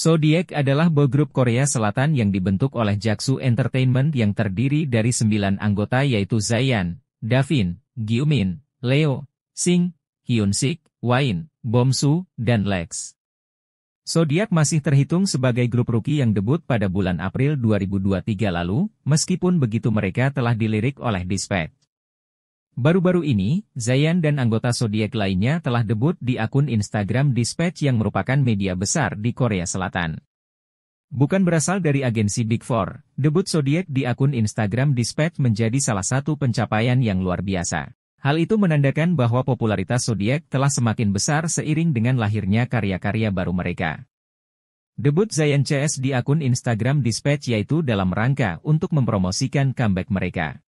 Zodiac adalah boy group Korea Selatan yang dibentuk oleh Jaksu Entertainment yang terdiri dari sembilan anggota yaitu Zayan, Davin, Giumin, Leo, Sing, Hyunsik, Wain, Bomsu, dan Lex. Zodiac masih terhitung sebagai grup rookie yang debut pada bulan April 2023 lalu, meskipun begitu mereka telah dilirik oleh Dispatch. Baru-baru ini, Zayan dan anggota zodiak lainnya telah debut di akun Instagram Dispatch yang merupakan media besar di Korea Selatan. Bukan berasal dari agensi Big Four, debut zodiak di akun Instagram Dispatch menjadi salah satu pencapaian yang luar biasa. Hal itu menandakan bahwa popularitas zodiak telah semakin besar seiring dengan lahirnya karya-karya baru mereka. Debut Zayan CS di akun Instagram Dispatch yaitu dalam rangka untuk mempromosikan comeback mereka.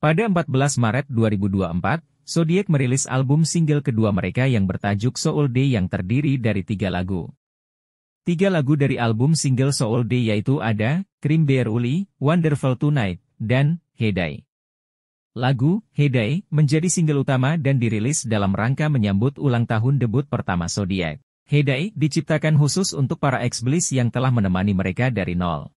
Pada 14 Maret 2024, Zodiac merilis album single kedua mereka yang bertajuk Soul Day yang terdiri dari tiga lagu. Tiga lagu dari album single Soul Day yaitu ada, Cream Bear Uli, Wonderful Tonight, dan Hedai. Lagu, Hedai, menjadi single utama dan dirilis dalam rangka menyambut ulang tahun debut pertama Zodiac. Hedai diciptakan khusus untuk para ex-bliss yang telah menemani mereka dari nol.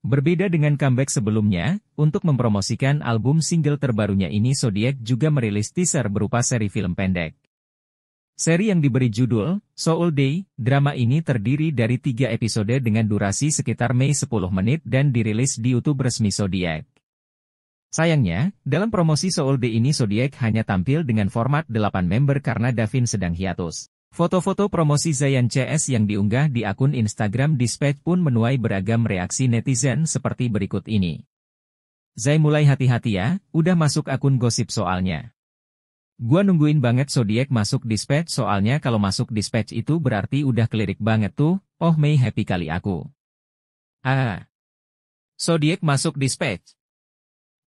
Berbeda dengan comeback sebelumnya, untuk mempromosikan album single terbarunya ini Zodiac juga merilis teaser berupa seri film pendek. Seri yang diberi judul, Soul Day, drama ini terdiri dari tiga episode dengan durasi sekitar Mei 10 menit dan dirilis di YouTube resmi Zodiac. Sayangnya, dalam promosi Soul Day ini Zodiac hanya tampil dengan format 8 member karena Davin sedang hiatus. Foto-foto promosi Zayan CS yang diunggah di akun Instagram Dispatch pun menuai beragam reaksi netizen seperti berikut ini. Zay mulai hati-hati ya, udah masuk akun gosip soalnya. Gua nungguin banget Zodiac masuk Dispatch soalnya kalau masuk Dispatch itu berarti udah kelirik banget tuh, oh Mei happy kali aku. Ah. Zodiac masuk Dispatch.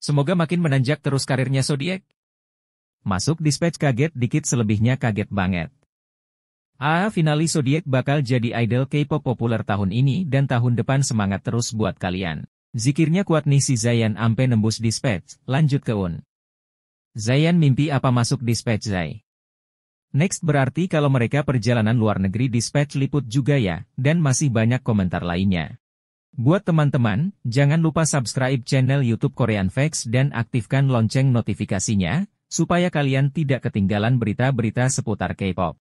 Semoga makin menanjak terus karirnya Zodiac. Masuk Dispatch kaget dikit selebihnya kaget banget. AA finalis Zodiac bakal jadi idol K-pop populer tahun ini dan tahun depan semangat terus buat kalian. Zikirnya kuat nih si Zayan ampe nembus dispatch, lanjut ke Un. Zayan mimpi apa masuk dispatch Zay? Next berarti kalau mereka perjalanan luar negeri dispatch liput juga ya, dan masih banyak komentar lainnya. Buat teman-teman, jangan lupa subscribe channel YouTube Korean Facts dan aktifkan lonceng notifikasinya, supaya kalian tidak ketinggalan berita-berita seputar K-pop.